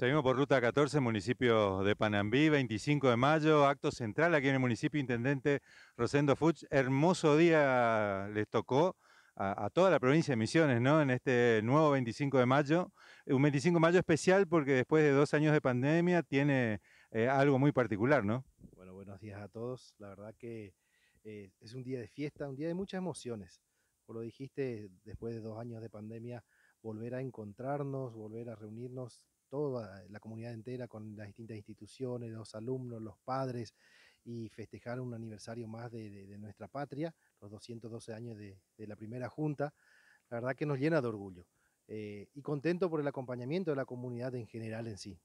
Seguimos por ruta 14, municipio de Panambí, 25 de mayo, acto central aquí en el municipio, intendente Rosendo Fuchs. Hermoso día les tocó a, toda la provincia de Misiones, ¿no? En este nuevo 25 de mayo. Un 25 de mayo especial porque después de dos años de pandemia tiene eh, algo muy particular, ¿no? Bueno, buenos días a todos. La verdad que eh, es un día de fiesta, un día de muchas emociones. Como lo dijiste, después de dos años de pandemia, volver a encontrarnos, volver a reunirnos toda la comunidad entera, con las distintas instituciones, los alumnos, los padres, y festejar un aniversario más de, nuestra patria, los 212 años de, la primera junta, la verdad que nos llena de orgullo eh, y contento por el acompañamiento de la comunidad en general en sí.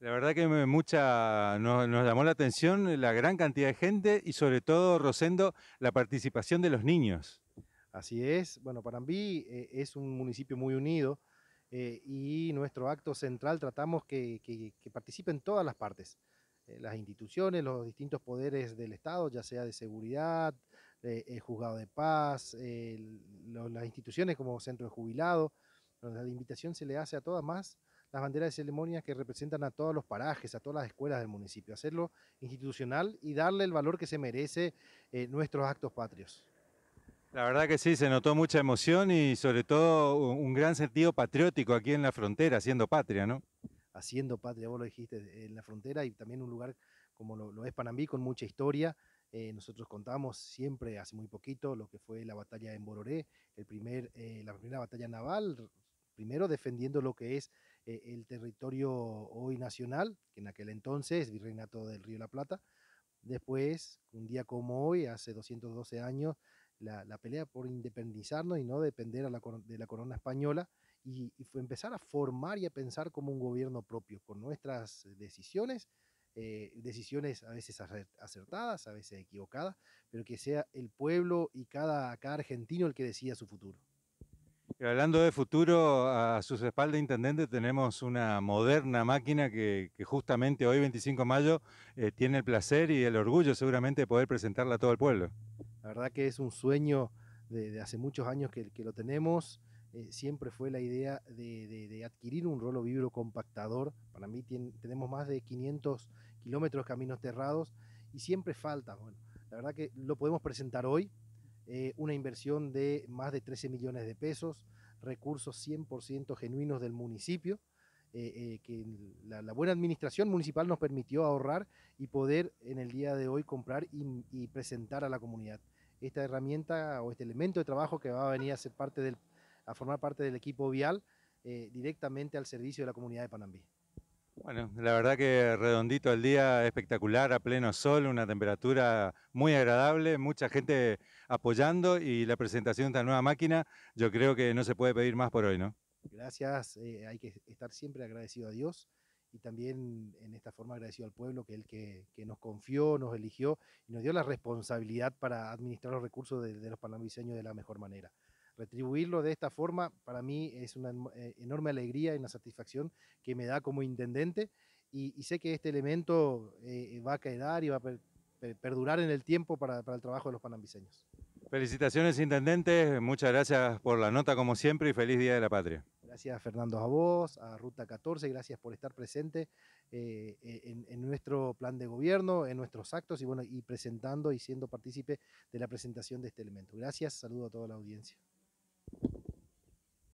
La verdad que mucha, nos, llamó la atención la gran cantidad de gente y sobre todo, Rosendo, la participación de los niños. Así es, bueno, para eh, es un municipio muy unido, eh, y nuestro acto central tratamos que, participen todas las partes, eh, las instituciones, los distintos poderes del Estado, ya sea de seguridad, eh, el juzgado de paz, las instituciones como centro de jubilado, donde la invitación se le hace a todas más las banderas de ceremonia que representan a todos los parajes, a todas las escuelas del municipio, hacerlo institucional y darle el valor que se merece nuestros actos patrios. La verdad que sí, se notó mucha emoción y sobre todo un gran sentido patriótico aquí en la frontera, haciendo patria, ¿no? Haciendo patria, vos lo dijiste, en la frontera y también un lugar como lo, es Panambí, con mucha historia. Eh, nosotros contamos siempre, hace muy poquito, lo que fue la batalla en Bororé, el primer, eh, la primera batalla naval, primero defendiendo lo que es eh, el territorio hoy nacional, que en aquel entonces, Virreinato del Río de la Plata. Después, un día como hoy, hace 212 años, la, pelea por independizarnos y no depender de la corona española y, empezar a formar y a pensar como un gobierno propio, con nuestras decisiones, eh, decisiones a veces acertadas, a veces equivocadas, pero que sea el pueblo y cada, argentino el que decida su futuro. hablando de futuro, a sus espaldas, intendente, tenemos una moderna máquina que, justamente hoy, 25 de mayo, eh, tiene el placer y el orgullo seguramente de poder presentarla a todo el pueblo. La verdad que es un sueño de, hace muchos años que, lo tenemos. Eh, siempre fue la idea de, adquirir un rolo vibro compactador. Para mí tenemos más de 500 kilómetros caminos terrados y siempre falta. Bueno, la verdad que lo podemos presentar hoy. Eh, una inversión de más de 13 millones de pesos, recursos 100% genuinos del municipio. Eh, eh, que la, buena administración municipal nos permitió ahorrar y poder en el día de hoy comprar y, presentar a la comunidad. Esta herramienta o este elemento de trabajo que va a venir a, ser parte del, a formar parte del equipo vial eh, directamente al servicio de la comunidad de Panambí. Bueno, la verdad que redondito el día, espectacular, a pleno sol, una temperatura muy agradable, mucha gente apoyando y la presentación de esta nueva máquina, yo creo que no se puede pedir más por hoy, ¿no? Gracias, eh, hay que estar siempre agradecido a Dios y también en esta forma agradecido al pueblo que el que, nos confió, nos eligió y nos dio la responsabilidad para administrar los recursos de, los panambiseños de la mejor manera. Retribuirlo de esta forma para mí es una eh, enorme alegría y una satisfacción que me da como intendente y, sé que este elemento eh, va a quedar y va a perdurar en el tiempo para, para el trabajo de los panambiseños. Felicitaciones, intendente. Muchas gracias por la nota, como siempre, y feliz Día de la Patria. Gracias Fernando a vos, a Ruta 14, gracias por estar presente eh, e-, en, en, nuestro plan de gobierno, en nuestros actos y bueno, y presentando y siendo partícipe de la presentación de este elemento. Gracias, saludo a toda la audiencia.